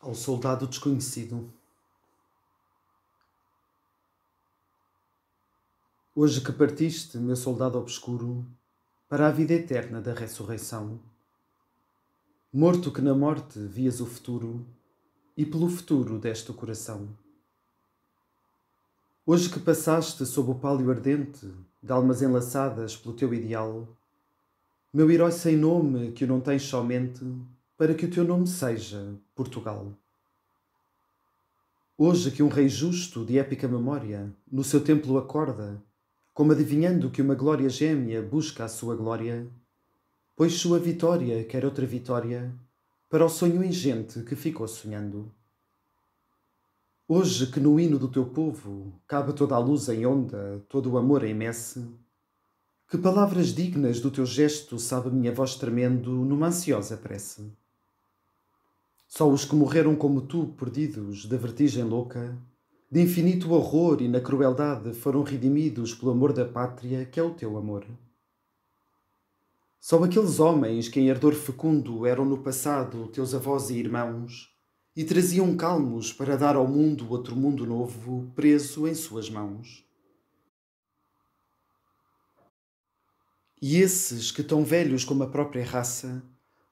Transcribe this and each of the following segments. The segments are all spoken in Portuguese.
ao soldado desconhecido. Hoje que partiste, meu soldado obscuro, para a vida eterna da ressurreição, morto que na morte vias o futuro e pelo futuro deste o coração. Hoje que passaste sob o pálio ardente de almas enlaçadas pelo teu ideal, meu herói sem nome que o não tens somente, para que o teu nome seja Portugal. Hoje que um rei justo de épica memória no seu templo acorda, como adivinhando que uma glória gêmea busca a sua glória, pois sua vitória quer outra vitória para o sonho ingente que ficou sonhando. Hoje que no hino do teu povo cabe toda a luz em onda, todo o amor em messe, que palavras dignas do teu gesto sabe minha voz tremendo numa ansiosa prece. Só os que morreram como tu, perdidos da vertigem louca, de infinito horror e na crueldade foram redimidos pelo amor da pátria, que é o teu amor. Só aqueles homens que em ardor fecundo eram no passado teus avós e irmãos, e traziam calmos para dar ao mundo outro mundo novo, preso em suas mãos. E esses que tão velhos como a própria raça,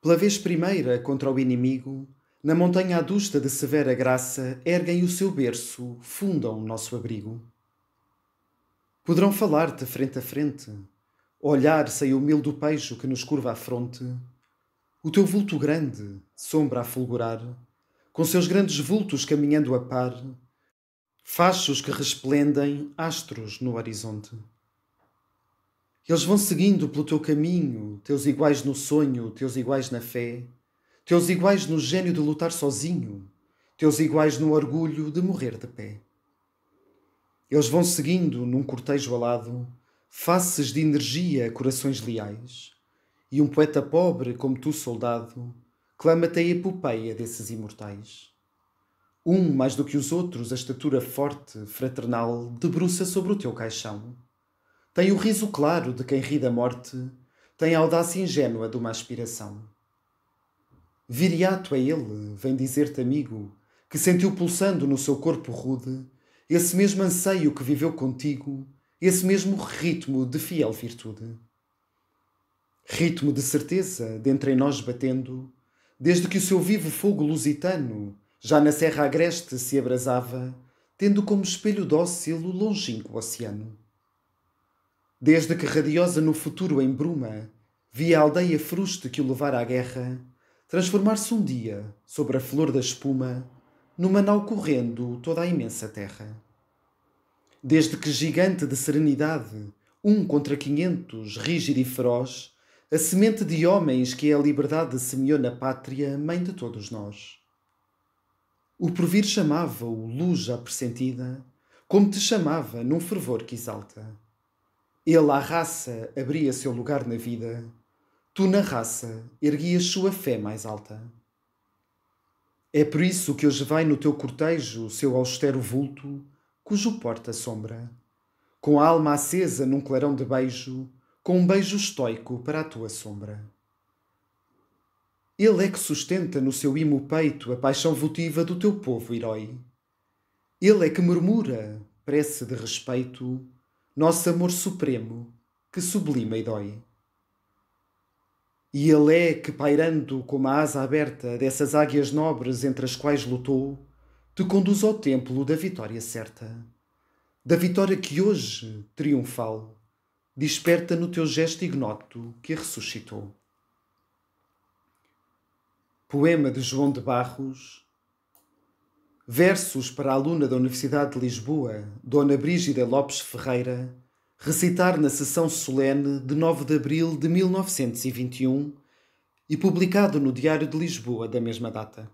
pela vez primeira contra o inimigo, na montanha adusta de severa graça, erguem o seu berço, fundam o nosso abrigo. Poderão falar-te frente a frente, olhar sem o mil do pejo que nos curva a fronte, o teu vulto grande, sombra a fulgurar, com seus grandes vultos caminhando a par, fachos que resplendem, astros no horizonte. Eles vão seguindo pelo teu caminho, teus iguais no sonho, teus iguais na fé, teus iguais no gênio de lutar sozinho, teus iguais no orgulho de morrer de pé. Eles vão seguindo, num cortejo alado, faces de energia, corações leais, e um poeta pobre como tu, soldado, clama-te a epopeia desses imortais. Um, mais do que os outros, a estatura forte, fraternal, debruça sobre o teu caixão. Tem o riso claro de quem ri da morte, tem a audácia ingênua de uma aspiração. Viriato é ele, vem dizer-te, amigo, que sentiu pulsando no seu corpo rude esse mesmo anseio que viveu contigo, esse mesmo ritmo de fiel virtude. Ritmo de certeza, dentre nós batendo, desde que o seu vivo fogo lusitano já na serra agreste se abrasava, tendo como espelho dócil o longínquo oceano. Desde que radiosa no futuro em bruma, via a aldeia fruste que o levara à guerra, transformar-se um dia, sobre a flor da espuma, numa nau correndo toda a imensa terra. Desde que gigante de serenidade, um contra quinhentos, rígido e feroz, a semente de homens que é a liberdade semeou na pátria, mãe de todos nós. O porvir chamava-o luz já pressentida, como te chamava num fervor que exalta. Ele à raça abria seu lugar na vida, Tu, na raça, erguias sua fé mais alta. É por isso que hoje vai no teu cortejo seu austero vulto, cujo porta sombra, com a alma acesa num clarão de beijo, com um beijo estoico para a tua sombra. Ele é que sustenta no seu imo peito a paixão votiva do teu povo herói. Ele é que murmura, prece de respeito, nosso amor supremo, que sublima e dói. E ele é que, pairando como a asa aberta dessas águias nobres entre as quais lutou, te conduz ao templo da vitória certa. Da vitória que hoje, triunfal, desperta no teu gesto ignoto que a ressuscitou. Poema de João de Barros, versos para a aluna da Universidade de Lisboa, Dona Brígida Lopes Ferreira, recitar na sessão solene de 9 de abril de 1921 e publicado no Diário de Lisboa da mesma data.